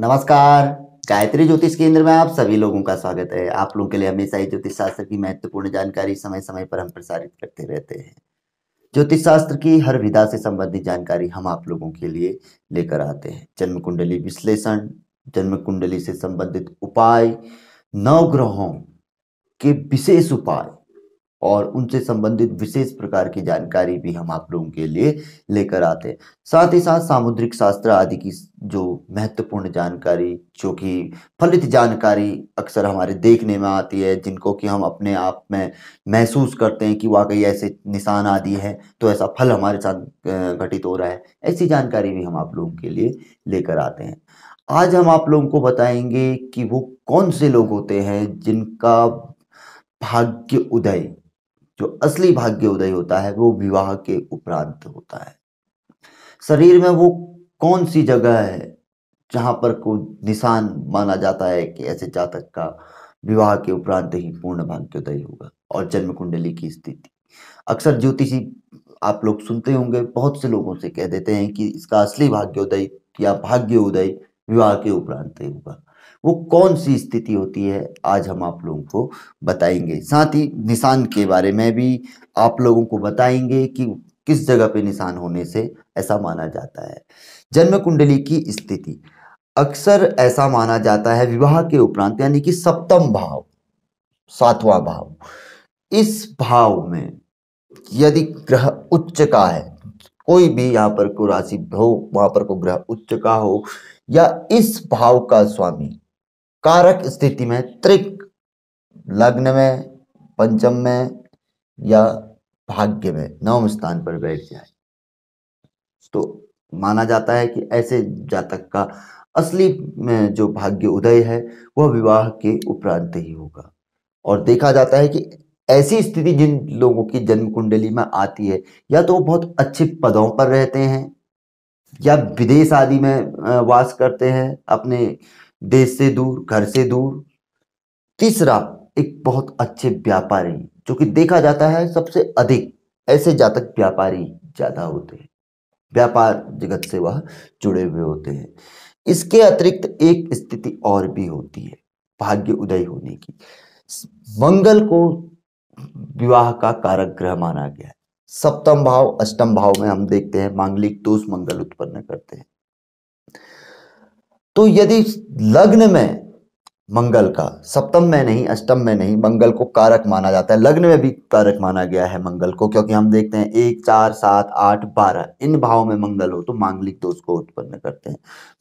नमस्कार गायत्री ज्योतिष केंद्र में आप सभी लोगों का स्वागत है आप लोगों के लिए हमेशा ही ज्योतिष शास्त्र की महत्वपूर्ण जानकारी समय समय पर हम प्रसारित करते रहते हैं ज्योतिष शास्त्र की हर विधा से संबंधित जानकारी हम आप लोगों के लिए लेकर आते हैं जन्म कुंडली विश्लेषण जन्म कुंडली से संबंधित उपाय नवग्रहों के विशेष उपाय और उनसे संबंधित विशेष प्रकार की जानकारी भी हम आप लोगों के लिए लेकर आते हैं साथ ही साथ सामुद्रिक शास्त्र आदि की जो महत्वपूर्ण जानकारी जो कि फलित जानकारी अक्सर हमारे देखने में आती है जिनको कि हम अपने आप में महसूस करते हैं कि वाकई ऐसे निशान आदि है तो ऐसा फल हमारे साथ घटित हो रहा है ऐसी जानकारी भी हम आप लोगों के लिए लेकर आते हैं आज हम आप लोगों को बताएंगे कि वो कौन से लोग होते हैं जिनका भाग्य उदय जो असली भाग्य उदय होता है वो विवाह के उपरांत होता है शरीर में वो कौन सी जगह है जहां पर को निशान माना जाता है कि ऐसे जातक का विवाह के उपरांत ही पूर्ण भाग्योदय होगा और जन्म कुंडली की स्थिति अक्सर ज्योतिषी आप लोग सुनते होंगे बहुत से लोगों से कह देते हैं कि इसका असली भाग्योदय या भाग्य उदय विवाह के उपरांत ही होगा वो कौन सी स्थिति होती है आज हम आप लोगों को बताएंगे साथ ही निशान के बारे में भी आप लोगों को बताएंगे कि किस जगह पे निशान होने से ऐसा माना जाता है जन्म कुंडली की स्थिति अक्सर ऐसा माना जाता है विवाह के उपरांत यानी कि सप्तम भाव सातवां भाव इस भाव में यदि ग्रह उच्च का है कोई भी यहाँ पर को राशि हो वहां पर को ग्रह उच्च का हो या इस भाव का स्वामी कारक स्थिति में त्रिक लग्न में पंचम में या भाग्य में नवम स्थान पर बैठ जाए तो माना जाता है कि ऐसे जातक का असली जो भाग्य उदय है वह विवाह के उपरांत ही होगा और देखा जाता है कि ऐसी स्थिति जिन लोगों की जन्म कुंडली में आती है या तो वो बहुत अच्छे पदों पर रहते हैं या विदेश आदि में वास करते हैं अपने देश से दूर घर से दूर तीसरा एक बहुत अच्छे व्यापारी जो कि देखा जाता है सबसे अधिक ऐसे जातक व्यापारी ज़्यादा होते हैं व्यापार जगत से वह जुड़े हुए होते हैं इसके अतिरिक्त एक स्थिति और भी होती है भाग्य उदय होने की मंगल को विवाह का कारक ग्रह माना गया है सप्तम भाव अष्टम भाव में हम देखते हैं मांगलिक दोष मंगल उत्पन्न करते हैं तो यदि लग्न में मंगल का सप्तम में नहीं अष्टम में नहीं मंगल को कारक माना जाता है लग्न में भी कारक माना गया है मंगल को क्योंकि हम देखते हैं एक चार सात आठ बारह इन भावों में मंगल हो तो मांगलिक दोष को उत्पन्न करते हैं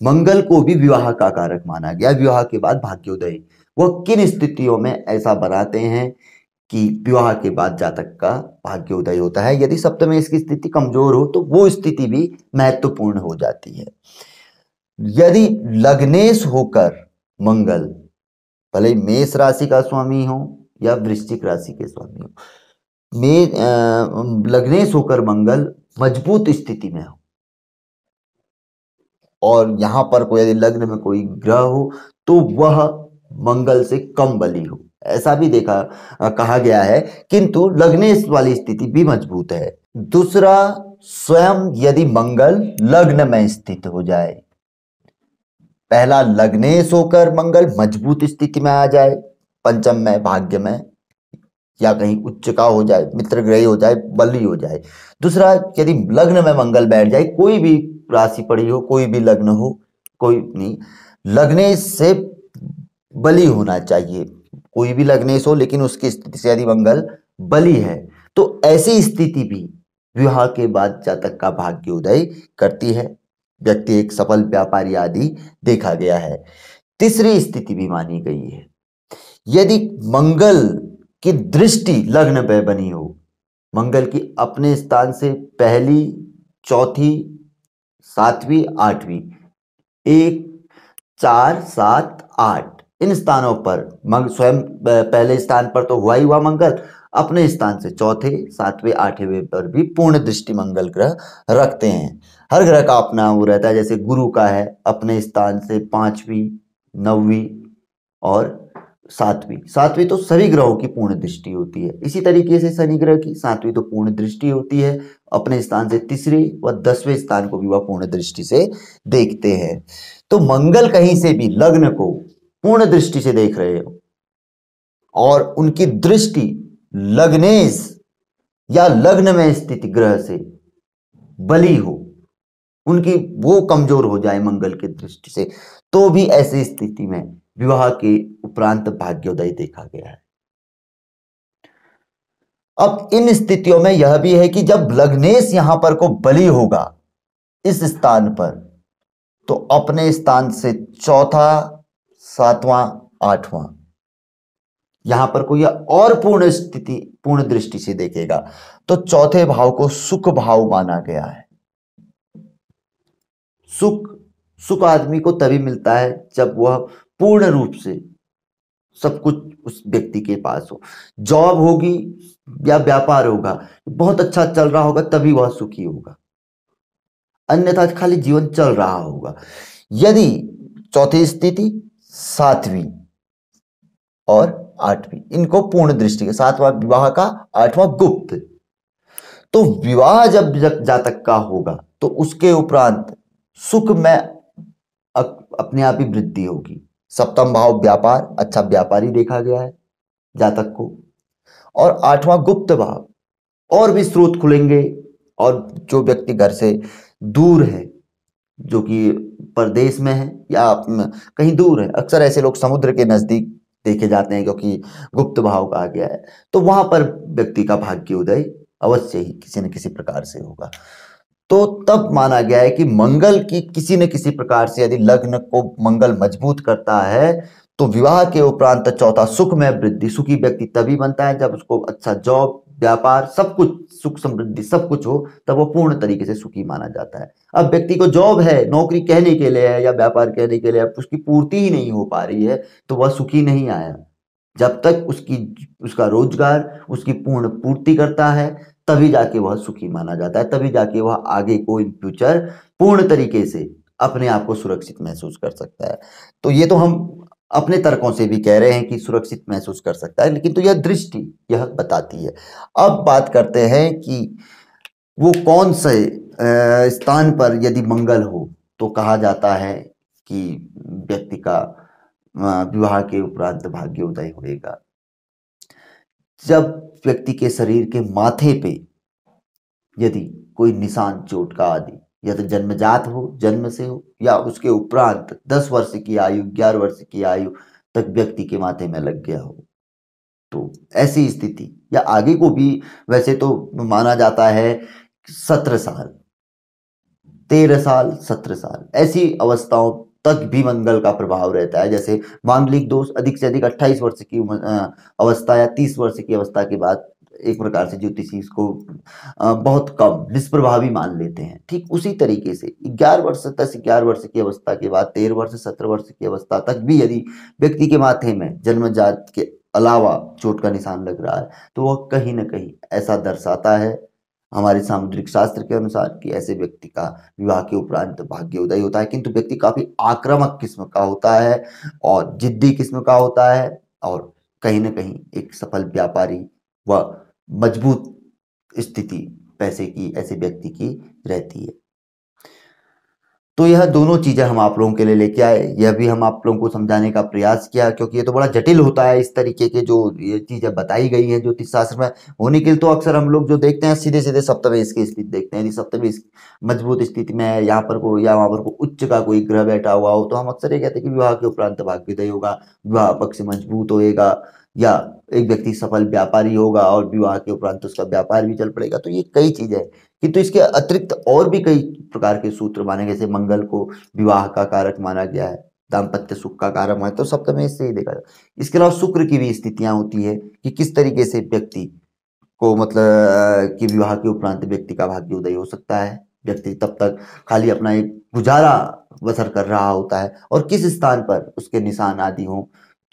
मंगल को भी विवाह का कारक माना गया विवाह के बाद भाग्योदय वह किन स्थितियों में ऐसा बनाते हैं कि विवाह के बाद जातक का भाग्योदय होता है यदि सप्तम इसकी स्थिति कमजोर हो तो वो स्थिति भी महत्वपूर्ण हो जाती है यदि लग्नेश होकर मंगल भले मेष राशि का स्वामी हो या वृश्चिक राशि के स्वामी हो लग्नेश होकर मंगल मजबूत स्थिति में हो और यहां पर कोई यदि लग्न में कोई ग्रह हो तो वह मंगल से कम बली हो ऐसा भी देखा कहा गया है किंतु लग्नेश वाली स्थिति भी मजबूत है दूसरा स्वयं यदि मंगल लग्न में स्थित हो जाए पहला लग्नेश होकर मंगल मजबूत स्थिति में आ जाए पंचम में भाग्य में या कहीं उच्च का हो जाए मित्र ग्रही हो जाए बली हो जाए दूसरा यदि लग्न में मंगल बैठ जाए कोई भी राशि पड़ी हो कोई भी लग्न हो कोई नहीं लग्नेश से बली होना चाहिए कोई भी लग्नेश हो लेकिन उसकी स्थिति से यदि मंगल बली है तो ऐसी स्थिति भी विवाह के बाद जातक का भाग्योदय करती है व्यक्ति एक सफल व्यापारी आदि देखा गया है तीसरी स्थिति भी मानी गई है यदि मंगल की दृष्टि लग्न पर बनी हो मंगल की अपने स्थान से पहली चौथी सातवीं आठवीं एक चार सात आठ इन स्थानों पर मंग स्वयं पहले स्थान पर तो हुआ ही हुआ मंगल अपने स्थान से चौथे सातवें आठवें पर भी पूर्ण दृष्टि मंगल ग्रह रखते हैं हर ग्रह का अपना वो रहता है जैसे गुरु का है अपने स्थान से पांचवी नौवीं और सातवीं सातवीं तो सभी ग्रहों की पूर्ण दृष्टि होती है इसी तरीके से शनि ग्रह की सातवीं तो पूर्ण दृष्टि होती है अपने स्थान से तीसरे व दसवें स्थान को भी वह पूर्ण दृष्टि से देखते हैं तो मंगल कहीं से भी लग्न को पूर्ण दृष्टि से देख रहे हो और उनकी दृष्टि लग्नेश या लग्न में स्थित ग्रह से बली हो उनकी वो कमजोर हो जाए मंगल की दृष्टि से तो भी ऐसी स्थिति में विवाह के उपरांत भाग्योदय देखा गया है अब इन स्थितियों में यह भी है कि जब लग्नेश यहां पर को बलि होगा इस स्थान पर तो अपने स्थान से चौथा सातवां आठवां यहां पर को यह और पूर्ण स्थिति पूर्ण दृष्टि से देखेगा तो चौथे भाव को सुख भाव माना गया है सुख सुख आदमी को तभी मिलता है जब वह पूर्ण रूप से सब कुछ उस व्यक्ति के पास हो जॉब होगी या व्यापार होगा बहुत अच्छा चल रहा होगा तभी वह सुखी होगा अन्यथा खाली जीवन चल रहा होगा यदि चौथी स्थिति सातवीं और आठवीं इनको पूर्ण दृष्टि के सातवां विवाह का आठवां गुप्त तो विवाह जब जातक का होगा तो उसके उपरांत सुख में अपने आप ही वृद्धि होगी सप्तम भाव व्यापार अच्छा व्यापारी देखा गया है जातक को और आठवां गुप्त भाव और भी स्रोत खुलेंगे और जो व्यक्ति घर से दूर है जो कि परदेश में है या कहीं दूर है अक्सर ऐसे लोग समुद्र के नज़दीक देखे जाते हैं क्योंकि गुप्त भाव का आ गया है तो वहां पर व्यक्ति का भाग्य उदय अवश्य ही किसी न किसी प्रकार से होगा तो तब माना गया है कि मंगल की किसी न किसी प्रकार से यदि लग्न को मंगल मजबूत करता है तो विवाह के उपरांत चौथा सुख में वृद्धि सुखी व्यक्ति तभी बनता है जब उसको अच्छा जॉब व्यापार सब कुछ सुख समृद्धि सब कुछ हो तब वो पूर्ण तरीके से सुखी माना जाता है अब व्यक्ति को जॉब है नौकरी कहने के लिए है या व्यापार कहने के लिए है उसकी पूर्ति ही नहीं हो पा रही है तो वह सुखी नहीं आया जब तक उसकी उसका रोजगार उसकी पूर्ण पूर्ति करता है तभी जाके वह सुखी माना जाता है तभी जाके वह आगे को इन फ्यूचर पूर्ण तरीके से अपने आप को सुरक्षित महसूस कर सकता है तो ये तो हम अपने तर्कों से भी कह रहे हैं कि सुरक्षित महसूस कर सकता है लेकिन तो यह दृष्टि यह बताती है अब बात करते हैं कि वो कौन से स्थान पर यदि मंगल हो तो कहा जाता है कि व्यक्ति का विवाह के उपरांत भाग्य उदय होएगा जब व्यक्ति के शरीर के माथे पे यदि कोई निशान चोट का आदि या तो जन्मजात हो जन्म से हो या उसके उपरांत दस वर्ष की आयु ग्यारह वर्ष की आयु तक व्यक्ति के माथे में लग गया हो तो ऐसी स्थिति या आगे को भी वैसे तो माना जाता है सत्रह साल तेरह साल सत्रह साल ऐसी अवस्थाओं तक भी मंगल का प्रभाव रहता है जैसे मांगलिक दोष अधिक से अधिक 28 वर्ष की अवस्था या 30 वर्ष की अवस्था के बाद एक प्रकार से ज्योतिषी इसको बहुत कम निष्प्रभावी मान लेते हैं ठीक उसी तरीके से ग्यारह वर्ष दस ग्यारह वर्ष की अवस्था के बाद तेरह वर्ष सत्रह वर्ष की अवस्था तक भी यदि व्यक्ति के माथे में जन्मजात के अलावा चोट का निशान लग रहा है तो वह कहीं ना कहीं ऐसा दर्शाता है हमारे सामुद्रिक शास्त्र के अनुसार कि ऐसे व्यक्ति का विवाह के उपरांत भाग्य उदय होता है किंतु व्यक्ति काफी आक्रामक किस्म का होता है और जिद्दी किस्म का होता है और कहीं ना कहीं एक सफल व्यापारी व मजबूत स्थिति पैसे की ऐसे व्यक्ति की रहती है तो यह दोनों चीज़ें हम आप लोगों के लिए लेके आए यह भी हम आप लोगों को समझाने का प्रयास किया क्योंकि ये तो बड़ा जटिल होता है इस तरीके के जो ये चीज़ें बताई गई हैं ज्योतिष शास्त्र में होने के लिए तो अक्सर हम लोग जो देखते हैं सीधे सीधे सप्तमेश की स्थिति देखते हैं यदि सप्तमेश मजबूत स्थिति में यहाँ पर को या वहाँ पर को उच्च का कोई ग्रह बैठा हुआ हो तो हम अक्सर ये कहते हैं कि विवाह के उपरांत भाग्योदय होगा विवाह पक्ष मजबूत होगा या एक व्यक्ति सफल व्यापारी होगा और विवाह के उपरांत उसका व्यापार भी चल पड़ेगा तो ये कई चीज़ें किंतु तो इसके अतिरिक्त और भी कई प्रकार के सूत्र माने जैसे मंगल को विवाह का कारक माना गया है दाम्पत्य सुख का कारक माना तो सप्तमेश से ही देखा इसके अलावा शुक्र की भी स्थितियां होती है कि किस तरीके से व्यक्ति को मतलब कि विवाह के उपरांत व्यक्ति का भाग्य उदय हो सकता है व्यक्ति तब तक खाली अपना एक गुजारा बसर कर रहा होता है और किस स्थान पर उसके निशान आदि हों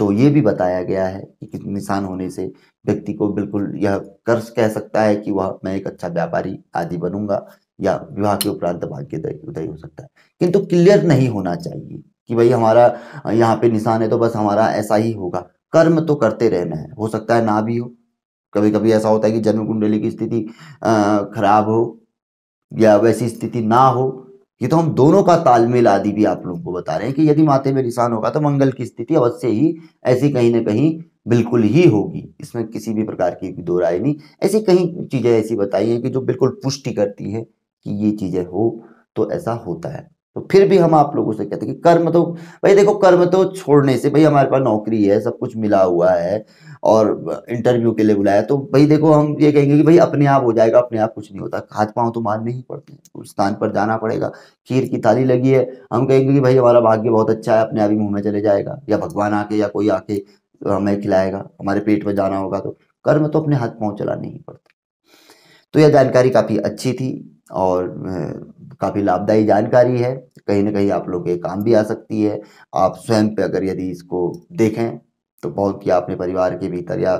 तो ये भी बताया गया है कि निशान होने से व्यक्ति को बिल्कुल यह कर्ज कह सकता है कि वह मैं एक अच्छा व्यापारी आदि बनूंगा या विवाह के उपरांत भाग्य उदय हो सकता है किंतु तो क्लियर नहीं होना चाहिए कि भाई हमारा यहाँ पे निशान है तो बस हमारा ऐसा ही होगा कर्म तो करते रहना है हो सकता है ना भी हो कभी कभी ऐसा होता है कि जन्म कुंडली की स्थिति खराब हो या वैसी स्थिति ना हो ये तो हम दोनों का तालमेल आदि भी आप लोग को बता रहे हैं कि यदि माथे में निशान होगा तो मंगल की स्थिति अवश्य ही ऐसी कहीं ना कहीं बिल्कुल ही होगी इसमें किसी भी प्रकार की दो राय नहीं ऐसी कहीं चीज़ें ऐसी बताई हैं कि जो बिल्कुल पुष्टि करती है कि ये चीज़ें हो तो ऐसा होता है तो फिर भी हम आप लोगों से कहते हैं कि कर्म तो भाई देखो कर्म तो छोड़ने से भाई हमारे पास नौकरी है सब कुछ मिला हुआ है और इंटरव्यू के लिए बुलाया तो भाई देखो हम ये कहेंगे कि भाई अपने आप हो जाएगा अपने आप कुछ नहीं होता हाथ पाँव तो मारने ही पड़ते हैं उस स्थान पर जाना पड़ेगा खीर की थाली लगी है हम कहेंगे कि भाई हमारा भाग्य बहुत अच्छा है अपने आप ही मुँह में चले जाएगा या भगवान आके या कोई आके हमें खिलाएगा हमारे पेट में जाना होगा तो कर्म तो अपने हाथ पाँव चलाने ही पड़ते तो यह जानकारी काफ़ी अच्छी थी और काफ़ी लाभदायी जानकारी है कहीं ना कहीं आप लोग के काम भी आ सकती है आप स्वयं पे अगर यदि इसको देखें तो बहुत ही आपने परिवार के भीतर या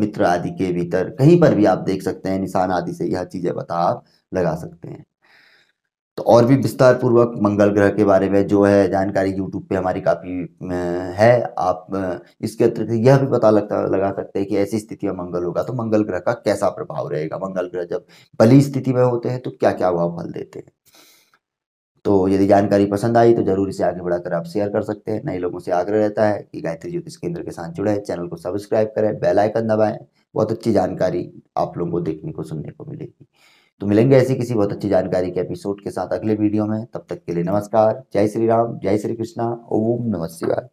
मित्र आदि के भीतर कहीं पर भी आप देख सकते हैं निशान आदि से यह चीज़ें बता आप लगा सकते हैं तो और भी विस्तार पूर्वक मंगल ग्रह के बारे में जो है जानकारी यूट्यूब पे हमारी काफ़ी है आप इसके अतिरिक्त यह भी पता लगता लगा सकते हैं कि ऐसी स्थिति में मंगल होगा तो मंगल ग्रह का कैसा प्रभाव रहेगा मंगल ग्रह जब बली स्थिति में होते हैं तो क्या क्या भाव फल देते हैं तो यदि जानकारी पसंद आई तो जरूर इसे आगे बढ़ाकर आप शेयर कर सकते हैं नए लोगों से आग्रह रहता है कि गायत्री ज्योतिष केंद्र के साथ जुड़े चैनल को सब्सक्राइब करें बेल आइकन दबाएं बहुत अच्छी जानकारी आप लोगों को देखने को सुनने को मिलेगी तो मिलेंगे ऐसी किसी बहुत अच्छी जानकारी के एपिसोड के साथ अगले वीडियो में तब तक के लिए नमस्कार जय श्री राम जय श्री कृष्णा ओम नमस्कार